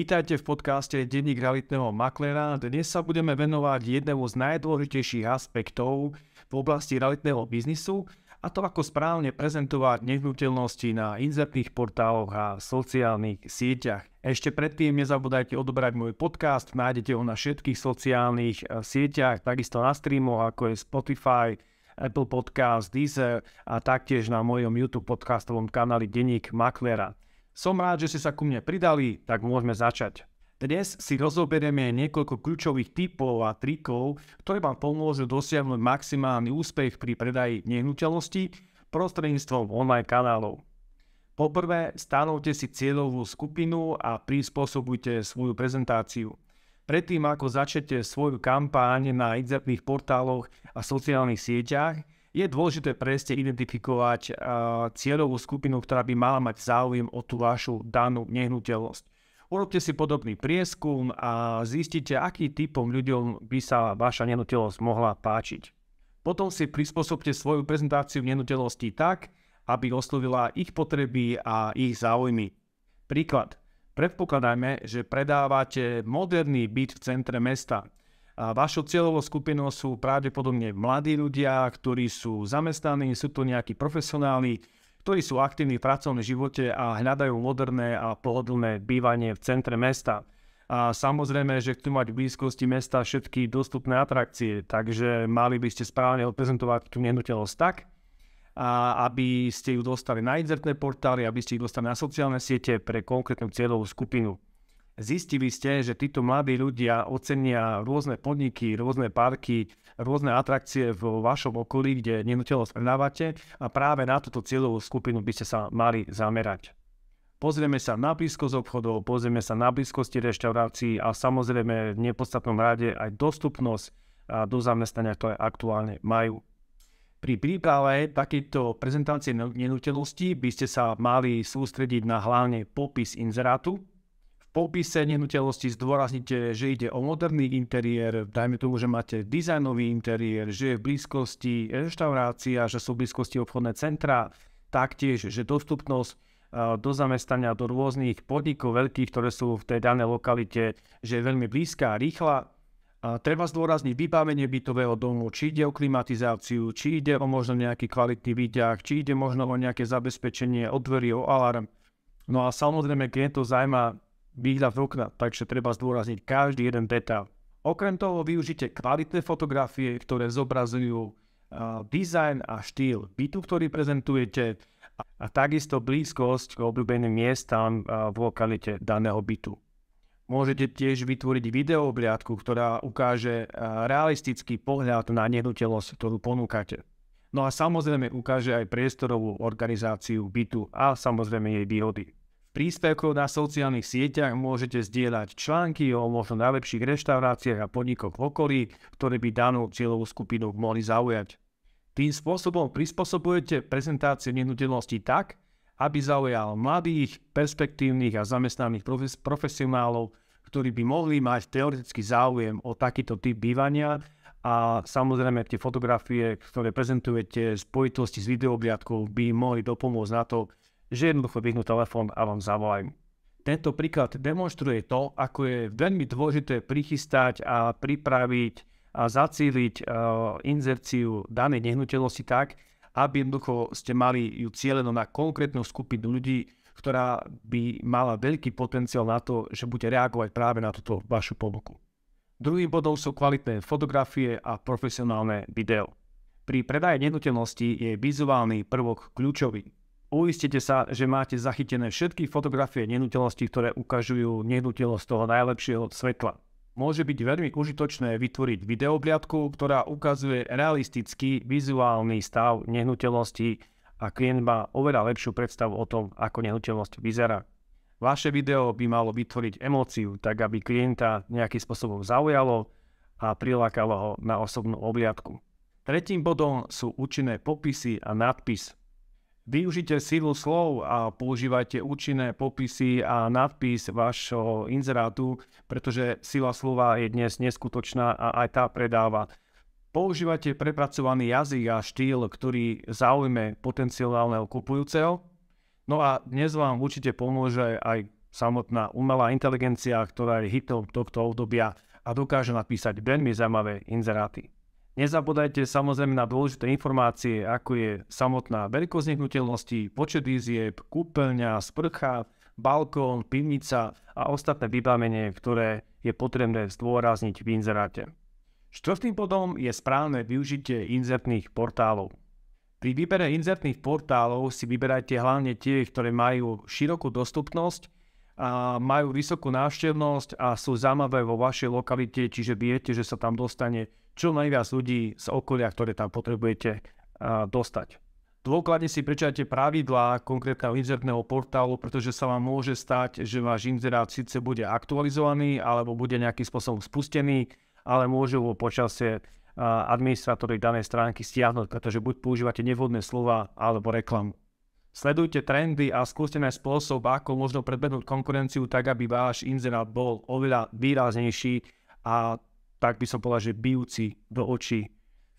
Vítajte v podcaste Denník realitného maklera. Dnes sa budeme venovať jednému z najdôležitejších aspektov v oblasti realitného biznisu a to ako správne prezentovať nehnuteľnosti na inzertných portáloch a sociálnych sieťach. Ešte predtým nezabudajte odobrať môj podcast, nájdete ho na všetkých sociálnych e, sieťach, takisto na streamoch ako je Spotify, Apple Podcast, Deezer a taktiež na mojom YouTube podcastovom kanáli Denník Maklera. Som rád, že ste sa ku mne pridali, tak môžeme začať. Dnes si rozoberieme niekoľko kľúčových typov a trikov, ktoré vám pomôžu dosiahnuť maximálny úspech pri predaji nehnuteľnosti prostredníctvom online kanálov. Poprvé, stanovte si cieľovú skupinu a prispôsobujte svoju prezentáciu. Predtým, ako začnete svoju kampáň na exertných portáloch a sociálnych sieťach, je dôležité presne identifikovať eh, cieľovú skupinu, ktorá by mala mať záujem o tú vašu danú nehnuteľnosť. Urobte si podobný prieskum a zistite, aký typom ľuďom by sa vaša nehnuteľnosť mohla páčiť. Potom si prispôsobte svoju prezentáciu nehnuteľností tak, aby oslovila ich potreby a ich záujmy. Príklad. Predpokladajme, že predávate moderný byt v centre mesta – a vašou cieľovou skupinou sú pravdepodobne mladí ľudia, ktorí sú zamestnaní, sú to nejakí profesionáli, ktorí sú aktívni v pracovnom živote a hľadajú moderné a pohodlné bývanie v centre mesta. A samozrejme, že chcú mať v blízkosti mesta všetky dostupné atrakcie, takže mali by ste správne odprezentovať tú nehnuteľnosť tak, a aby ste ju dostali na internetné portály, aby ste ju dostali na sociálne siete pre konkrétnu cieľovú skupinu. Zistili ste, že títo mladí ľudia ocenia rôzne podniky, rôzne parky, rôzne atrakcie v vašom okolí, kde nenutelosť správate a práve na túto cieľovú skupinu by ste sa mali zamerať. Pozrieme sa na blízkosť obchodov, pozrieme sa na blízkosti reštaurácií a samozrejme v nepodstatnom rade aj dostupnosť do zamestnania, ktoré aktuálne majú. Pri príprave takéto prezentácie nenutelosti by ste sa mali sústrediť na hlavne popis inzerátu, popise nehnuteľnosti zdôraznite, že ide o moderný interiér, dajme tomu, že máte dizajnový interiér, že je v blízkosti reštaurácia, že sú v blízkosti obchodné centra, taktiež, že dostupnosť do zamestnania, do rôznych podnikov veľkých, ktoré sú v tej danej lokalite, že je veľmi blízka a rýchla. A treba zdôrazniť vybavenie bytového domu, či ide o klimatizáciu, či ide o možno nejaký kvalitný výťah, či ide možno o nejaké zabezpečenie, odvery o alarm. No a samozrejme, keď to zaujíma výhľad z okna, takže treba zdôrazniť každý jeden detail. Okrem toho využite kvalitné fotografie, ktoré zobrazujú dizajn a štýl bytu, ktorý prezentujete a, takisto blízkosť k obľúbeným miestam v lokalite daného bytu. Môžete tiež vytvoriť videoobliadku, ktorá ukáže realistický pohľad na nehnuteľnosť, ktorú ponúkate. No a samozrejme ukáže aj priestorovú organizáciu bytu a samozrejme jej výhody príspevkov na sociálnych sieťach môžete zdieľať články o možno najlepších reštauráciách a podnikoch v okolí, ktoré by danú cieľovú skupinu mohli zaujať. Tým spôsobom prispôsobujete prezentáciu nehnuteľnosti tak, aby zaujal mladých, perspektívnych a zamestnaných profes- profesionálov, ktorí by mohli mať teoretický záujem o takýto typ bývania a samozrejme tie fotografie, ktoré prezentujete v spojitosti s videobliadkou by mohli dopomôcť na to, že jednoducho vyhnú telefón a vám zavolajú. Tento príklad demonstruje to, ako je veľmi dôležité prichystať a pripraviť a zacíliť e, inzerciu danej nehnuteľnosti tak, aby jednoducho ste mali ju cieľenú na konkrétnu skupinu ľudí, ktorá by mala veľký potenciál na to, že bude reagovať práve na túto vašu ponuku. Druhým bodom sú kvalitné fotografie a profesionálne video. Pri predaje nehnuteľnosti je vizuálny prvok kľúčový. Uistite sa, že máte zachytené všetky fotografie nehnuteľností, ktoré ukazujú nehnuteľnosť toho najlepšieho svetla. Môže byť veľmi užitočné vytvoriť videobliadku, ktorá ukazuje realistický vizuálny stav nehnuteľnosti a klient má oveľa lepšiu predstavu o tom, ako nehnuteľnosť vyzerá. Vaše video by malo vytvoriť emóciu, tak aby klienta nejakým spôsobom zaujalo a prilákalo ho na osobnú obliadku. Tretím bodom sú účinné popisy a nadpis, Využite sílu slov a používajte účinné popisy a nadpis vašho inzerátu, pretože sila slova je dnes neskutočná a aj tá predáva. Používajte prepracovaný jazyk a štýl, ktorý zaujme potenciálneho kupujúceho. No a dnes vám určite pomôže aj samotná umelá inteligencia, ktorá je hitom tohto obdobia a dokáže napísať veľmi zaujímavé inzeráty. Nezabúdajte samozrejme na dôležité informácie, ako je samotná veľkosť nehnuteľnosti, počet izieb, kúpeľňa, sprcha, balkón, pivnica a ostatné vybavenie, ktoré je potrebné zdôrazniť v inzeráte. Štvrtým bodom je správne využitie inzertných portálov. Pri výbere inzertných portálov si vyberajte hlavne tie, ktoré majú širokú dostupnosť a majú vysokú návštevnosť a sú zaujímavé vo vašej lokalite, čiže viete, že sa tam dostane čo najviac ľudí z okolia, ktoré tam potrebujete a, dostať. Dôkladne si prečítajte pravidlá konkrétneho inzertného portálu, pretože sa vám môže stať, že váš inzerát síce bude aktualizovaný alebo bude nejakým spôsobom spustený, ale môžu ho počasie administrátory danej stránky stiahnuť, pretože buď používate nevhodné slova alebo reklamu. Sledujte trendy a skúste nájsť spôsob, ako možno predbehnúť konkurenciu tak, aby váš inzerát bol oveľa výraznejší a tak by som povedal, že bijúci do očí.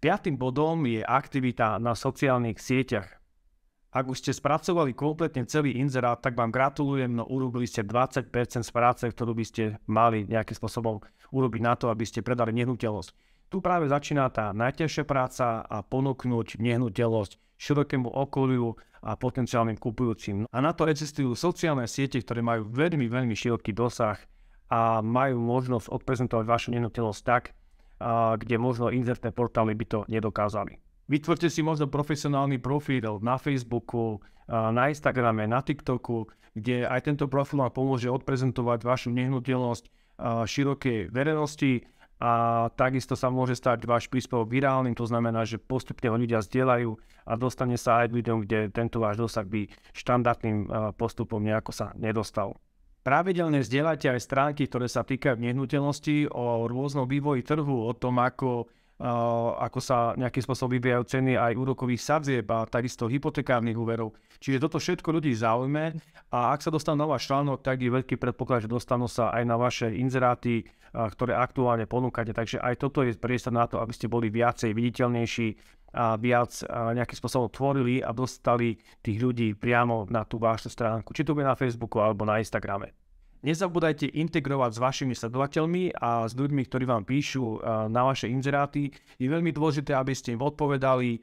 Piatým bodom je aktivita na sociálnych sieťach. Ak už ste spracovali kompletne celý inzerát, tak vám gratulujem, no urobili ste 20% z práce, ktorú by ste mali nejakým spôsobom urobiť na to, aby ste predali nehnuteľnosť. Tu práve začína tá najťažšia práca a ponúknuť nehnuteľnosť širokému okoliu a potenciálnym kupujúcim. A na to existujú sociálne siete, ktoré majú veľmi, veľmi široký dosah a majú možnosť odprezentovať vašu nehnuteľnosť tak, a, kde možno inzertné portály by to nedokázali. Vytvorte si možno profesionálny profil na Facebooku, na Instagrame, na TikToku, kde aj tento profil vám pomôže odprezentovať vašu nehnuteľnosť širokej verejnosti a takisto sa môže stať váš príspevok virálnym, to znamená, že postupne ho ľudia zdieľajú a dostane sa aj ľuďom, kde tento váš dosah by štandardným postupom nejako sa nedostal. Pravidelne zdieľajte aj stránky, ktoré sa týkajú nehnuteľnosti o rôznom vývoji trhu, o tom, ako Eh, ako sa nejakým spôsobom vyvíjajú ceny aj úrokových sadzieb a takisto hypotekárnych úverov. Čiže toto všetko ľudí zaujme a ak sa dostanú na váš článok, tak je veľký predpoklad, že dostanú sa aj na vaše inzeráty, eh, ktoré aktuálne ponúkate. Takže aj toto je priestor na to, aby ste boli viacej viditeľnejší a viac eh, nejakým spôsobom tvorili a dostali tých ľudí priamo na tú vašu stránku, či to bude na Facebooku alebo na Instagrame. Nezabúdajte integrovať s vašimi sledovateľmi a s ľuďmi, ktorí vám píšu eh, na vaše inzeráty. Je veľmi dôležité, aby ste im odpovedali.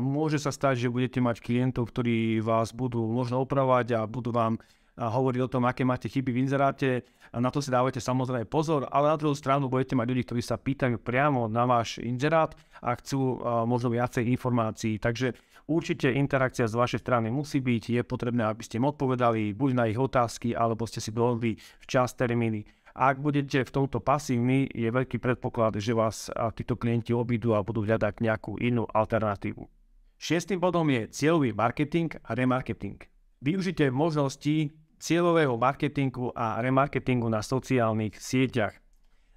Môže sa stať, že budete mať klientov, ktorí vás budú možno opravovať a budú vám hovorí o tom, aké máte chyby v inzeráte. Na to si dávajte samozrejme pozor, ale na druhú stranu budete mať ľudí, ktorí sa pýtajú priamo na váš inzerát a chcú možno viacej informácií. Takže určite interakcia z vašej strany musí byť. Je potrebné, aby ste im odpovedali buď na ich otázky, alebo ste si dohodli včas termíny. Ak budete v tomto pasívni, je veľký predpoklad, že vás títo klienti obídu a budú hľadať nejakú inú alternatívu. Šiestým bodom je cieľový marketing a remarketing. Využite možnosti cieľového marketingu a remarketingu na sociálnych sieťach.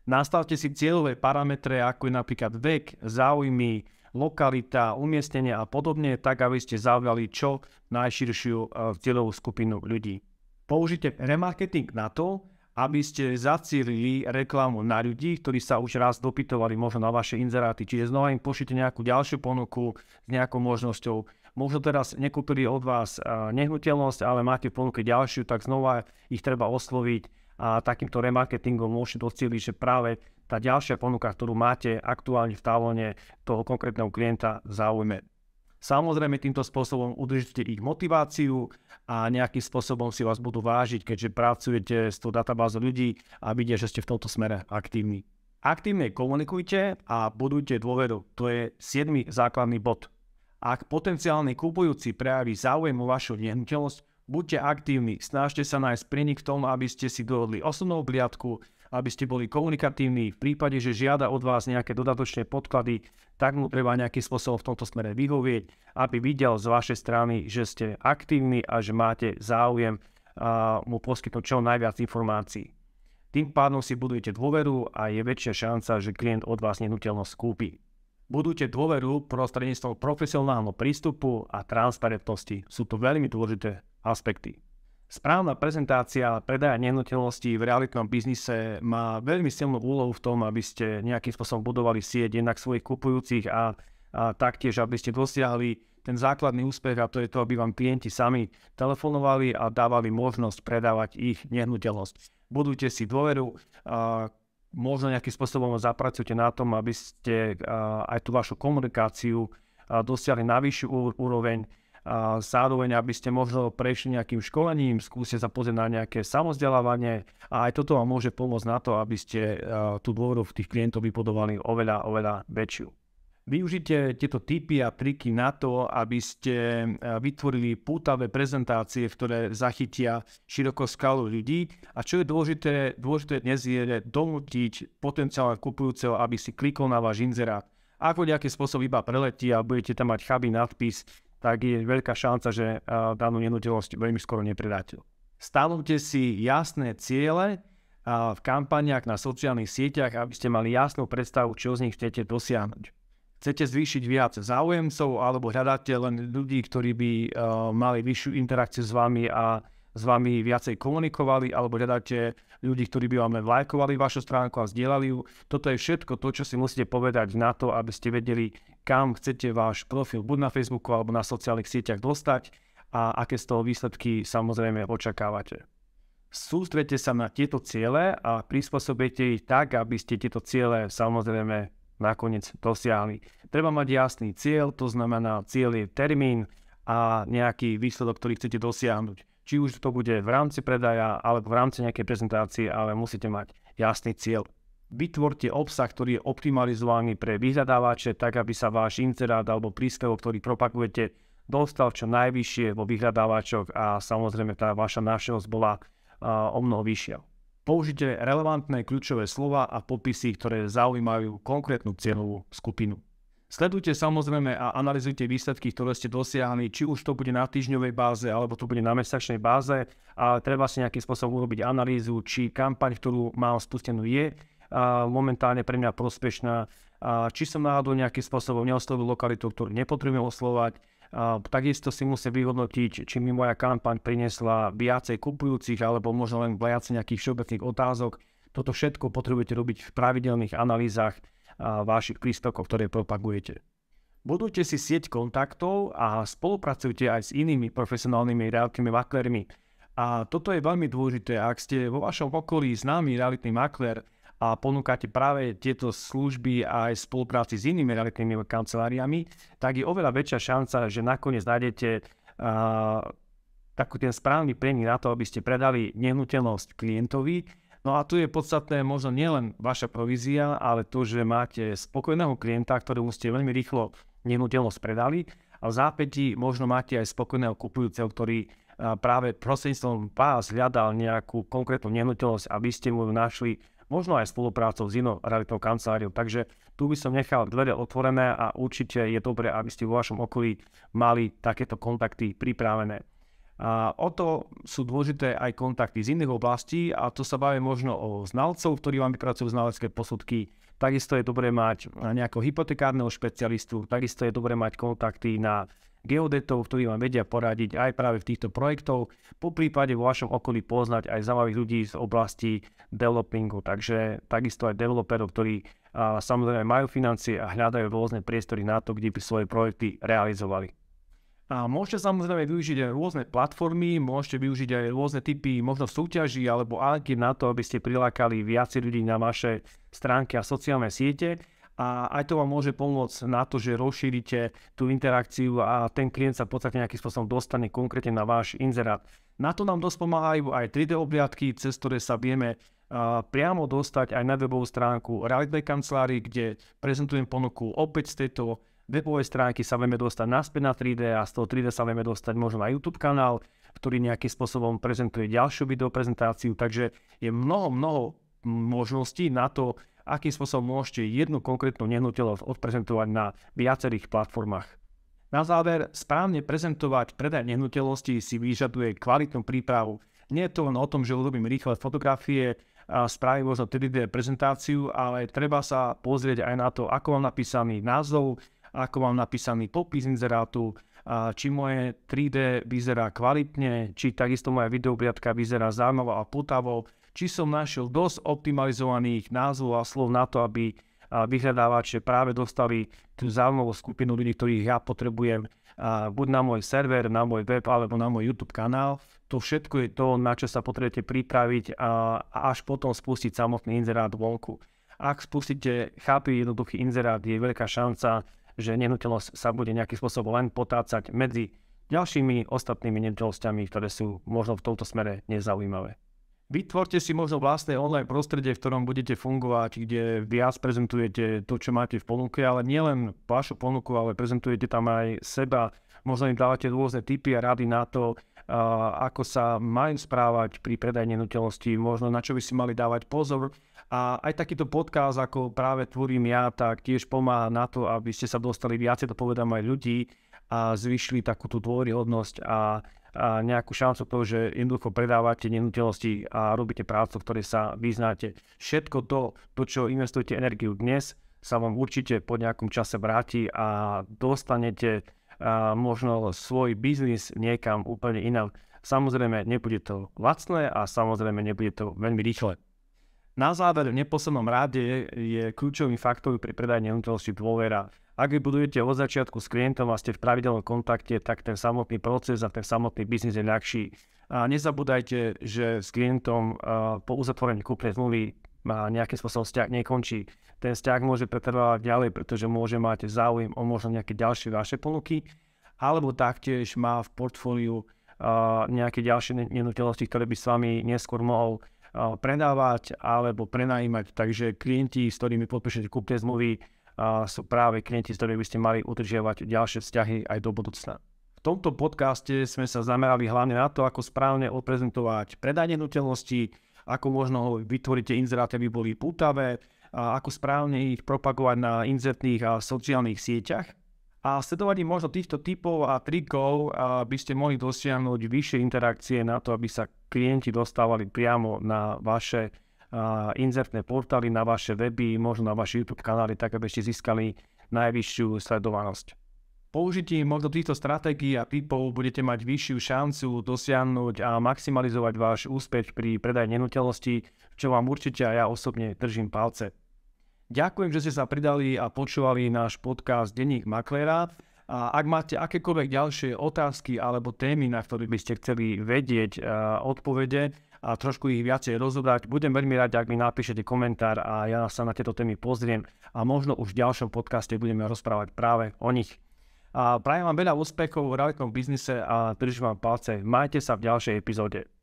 Nastavte si cieľové parametre, ako je napríklad vek, záujmy, lokalita, umiestnenie a podobne, tak aby ste zaujali čo najširšiu e, cieľovú skupinu ľudí. Použite remarketing na to, aby ste zacílili reklamu na ľudí, ktorí sa už raz dopytovali možno na vaše inzeráty, čiže znova im pošlite nejakú ďalšiu ponuku s nejakou možnosťou možno teraz nekúpili od vás e, nehnuteľnosť, ale máte v ponuke ďalšiu, tak znova ich treba osloviť a takýmto remarketingom môžete docieliť, že práve tá ďalšia ponuka, ktorú máte aktuálne v talone toho konkrétneho klienta zaujme. Samozrejme, týmto spôsobom udržíte ich motiváciu a nejakým spôsobom si vás budú vážiť, keďže pracujete s tou databázou ľudí a vidia, že ste v tomto smere aktívni. Aktívne komunikujte a budujte dôveru. To je 7. základný bod. Ak potenciálny kúpujúci prejaví záujem o vašu nehnuteľnosť, buďte aktívni, snažte sa nájsť prienik v tom, aby ste si dohodli osobnú obliadku, aby ste boli komunikatívni. V prípade, že žiada od vás nejaké dodatočné podklady, tak mu treba nejaký spôsob v tomto smere vyhovieť, aby videl z vašej strany, že ste aktívni a že máte záujem a mu poskytnúť čo najviac informácií. Tým pádom si budujete dôveru a je väčšia šanca, že klient od vás nehnuteľnosť kúpi. Budujte dôveru prostredníctvom profesionálneho prístupu a transparentnosti. Sú to veľmi dôležité aspekty. Správna prezentácia predaja nehnuteľností v realitnom biznise má veľmi silnú úlohu v tom, aby ste nejakým spôsobom budovali sieť jednak svojich kupujúcich a, a taktiež, aby ste dosiahli ten základný úspech a to je to, aby vám klienti sami telefonovali a dávali možnosť predávať ich nehnuteľnosť. Budujte si dôveru, možno nejakým spôsobom zapracujete na tom, aby ste aj tú vašu komunikáciu dosiahli na vyššiu úroveň, zároveň, aby ste možno prešli nejakým školením, skúste sa pozrieť na nejaké samozdelávanie a aj toto vám môže pomôcť na to, aby ste tú dôveru v tých klientov vybudovali oveľa, oveľa väčšiu. Využite tieto tipy a triky na to, aby ste e, vytvorili pútavé prezentácie, ktoré zachytia široko skalu ľudí. A čo je dôležité, dôležité dnes je donútiť potenciálne kupujúceho, aby si klikol na váš inzerát. Ak ho nejaký spôsob iba preletí a budete tam mať chabý nadpis, tak je veľká šanca, že e, danú nenutelosť veľmi skoro nepredáte. Stanovte si jasné ciele, e, v kampaniach na sociálnych sieťach, aby ste mali jasnú predstavu, čo z nich chcete dosiahnuť. Chcete zvýšiť viac záujemcov alebo hľadáte len ľudí, ktorí by uh, mali vyššiu interakciu s vami a s vami viacej komunikovali alebo hľadáte ľudí, ktorí by vám lajkovali vašu stránku a zdieľali ju. Toto je všetko to, čo si musíte povedať na to, aby ste vedeli, kam chcete váš profil buď na Facebooku alebo na sociálnych sieťach dostať a aké z toho výsledky samozrejme očakávate. Sústrete sa na tieto ciele a prispôsobite ich tak, aby ste tieto ciele samozrejme nakoniec dosiahli. Treba mať jasný cieľ, to znamená cieľ je termín a nejaký výsledok, ktorý chcete dosiahnuť. Či už to bude v rámci predaja alebo v rámci nejakej prezentácie, ale musíte mať jasný cieľ. Vytvorte obsah, ktorý je optimalizovaný pre vyhľadávače, tak aby sa váš inzerát alebo príspevok, ktorý propagujete, dostal čo najvyššie vo vyhľadávačoch a samozrejme tá vaša návštevnosť bola uh, o mnoho vyššia. Použite relevantné kľúčové slova a popisy, ktoré zaujímajú konkrétnu cieľovú skupinu. Sledujte samozrejme a analizujte výsledky, ktoré ste dosiahli, či už to bude na týždňovej báze, alebo to bude na mesačnej báze. A treba si nejakým spôsobom urobiť analýzu, či kampaň, ktorú mám spustenú, je a momentálne pre mňa prospešná, a či som náhodou nejakým spôsobom neoslovil lokalitu, ktorú nepotrebujem oslovať, Takisto si musím vyhodnotiť, či mi moja kampaň priniesla viacej kupujúcich alebo možno len viac nejakých všeobecných otázok. Toto všetko potrebujete robiť v pravidelných analýzach vašich príspevkov, ktoré propagujete. Budujte si sieť kontaktov a spolupracujte aj s inými profesionálnymi realitnými maklermi. A toto je veľmi dôležité, ak ste vo vašom okolí známy realitný makler, a ponúkate práve tieto služby aj v spolupráci s inými realitnými kanceláriami, tak je oveľa väčšia šanca, že nakoniec nájdete uh, takú ten správny prienik na to, aby ste predali nehnuteľnosť klientovi. No a tu je podstatné možno nielen vaša provízia, ale to, že máte spokojného klienta, ktorému ste veľmi rýchlo nehnuteľnosť predali a v zápäti možno máte aj spokojného kupujúceho, ktorý práve prostredníctvom vás hľadal nejakú konkrétnu nehnuteľnosť, aby ste mu našli možno aj spoluprácou s inou realitnou kanceláriou. Takže tu by som nechal dvere otvorené a určite je dobré, aby ste vo vašom okolí mali takéto kontakty pripravené. A o to sú dôležité aj kontakty z iných oblastí a to sa baví možno o znalcov, ktorí vám vypracujú znalecké posudky. Takisto je dobré mať nejakého hypotekárneho špecialistu, takisto je dobré mať kontakty na geodetov, ktorí vám vedia poradiť aj práve v týchto projektov, po prípade vo vašom okolí poznať aj zaujímavých ľudí z oblasti developingu, takže takisto aj developerov, ktorí a, samozrejme majú financie a hľadajú rôzne priestory na to, kde by svoje projekty realizovali. A môžete samozrejme využiť aj rôzne platformy, môžete využiť aj rôzne typy možno súťaží alebo anky na to, aby ste prilákali viacej ľudí na vaše stránky a sociálne siete a aj to vám môže pomôcť na to, že rozšírite tú interakciu a ten klient sa v podstate nejakým spôsobom dostane konkrétne na váš inzerát. Na to nám dosť pomáhajú aj 3D obliadky, cez ktoré sa vieme priamo dostať aj na webovú stránku Reality Kancelári, kde prezentujem ponuku opäť z tejto webovej stránky sa vieme dostať naspäť na 3D a z toho 3D sa vieme dostať možno na YouTube kanál, ktorý nejakým spôsobom prezentuje ďalšiu videoprezentáciu, takže je mnoho, mnoho možností na to, akým spôsobom môžete jednu konkrétnu nehnuteľnosť odprezentovať na viacerých platformách. Na záver, správne prezentovať predaj nehnuteľnosti si vyžaduje kvalitnú prípravu. Nie je to len o tom, že urobím rýchle fotografie, a spravím možno 3D prezentáciu, ale treba sa pozrieť aj na to, ako mám napísaný názov, ako mám napísaný popis inzerátu, či moje 3D vyzerá kvalitne, či takisto moja videobriadka vyzerá zaujímavá a putavou či som našiel dosť optimalizovaných názvov a slov na to, aby vyhľadávače práve dostali tú zaujímavú skupinu ľudí, ktorých ja potrebujem buď na môj server, na môj web alebo na môj YouTube kanál. To všetko je to, na čo sa potrebujete pripraviť a, až potom spustiť samotný inzerát vonku. Ak spustíte chápy jednoduchý inzerát, je veľká šanca, že nehnuteľnosť sa bude nejakým spôsobom len potácať medzi ďalšími ostatnými nehnuteľnosťami, ktoré sú možno v tomto smere nezaujímavé. Vytvorte si možno vlastné online prostredie, v ktorom budete fungovať, kde viac prezentujete to, čo máte v ponuke, ale nielen vašu ponuku, ale prezentujete tam aj seba. Možno im dávate rôzne tipy a rady na to, ako sa majú správať pri predajne nutelosti, možno na čo by si mali dávať pozor. A aj takýto podcast, ako práve tvorím ja, tak tiež pomáha na to, aby ste sa dostali viacej, do povedom aj ľudí, a zvyšili takúto tú dôryhodnosť a nejakú šancu toho, že jednoducho predávate nehnuteľnosti a robíte prácu, v ktorej sa vyznáte. Všetko to, do čo investujete energiu dnes, sa vám určite po nejakom čase vráti a dostanete a možno svoj biznis niekam úplne inam. Samozrejme, nebude to lacné a samozrejme, nebude to veľmi rýchle. Na záver, v neposlednom rade je kľúčovým faktorom pri predaji nehnuteľnosti dôvera. Ak vy budujete od začiatku s klientom a ste v pravidelnom kontakte, tak ten samotný proces a ten samotný biznis je ľahší. A nezabúdajte, že s klientom po uzatvorení kúpnej zmluvy nejaký spôsob vzťah nekončí. Ten vzťah môže pretrvávať ďalej, pretože môže mať záujem o možno nejaké ďalšie vaše ponuky, alebo taktiež má v portfóliu nejaké ďalšie nenutelosti, ktoré by s vami neskôr mohol predávať alebo prenajímať. Takže klienti, s ktorými podpíšete kúpne zmluvy, sú práve klienti, s ktorými by ste mali udržiavať ďalšie vzťahy aj do budúcna. V tomto podcaste sme sa zamerali hlavne na to, ako správne odprezentovať predanie nutelnosti, ako možno vytvoríte inzeráty, aby boli pútavé, a ako správne ich propagovať na inzertných a sociálnych sieťach. A sledovaním možno týchto typov a trikov by ste mohli dosiahnuť vyššie interakcie na to, aby sa klienti dostávali priamo na vaše inzertné portály na vaše weby, možno na vaše YouTube kanály, tak aby ste získali najvyššiu sledovanosť. Použitím možno týchto stratégií a typov budete mať vyššiu šancu dosiahnuť a maximalizovať váš úspech pri predaji nehnuteľností, čo vám určite a ja osobne držím palce. Ďakujem, že ste sa pridali a počúvali náš podcast Denník Maklera. A ak máte akékoľvek ďalšie otázky alebo témy, na ktoré by ste chceli vedieť odpovede, a trošku ich viacej rozobrať. Budem veľmi rád, ak mi napíšete komentár a ja sa na tieto témy pozriem a možno už v ďalšom podcaste budeme rozprávať práve o nich. A prajem vám veľa úspechov v realitnom biznise a držím vám palce. Majte sa v ďalšej epizóde.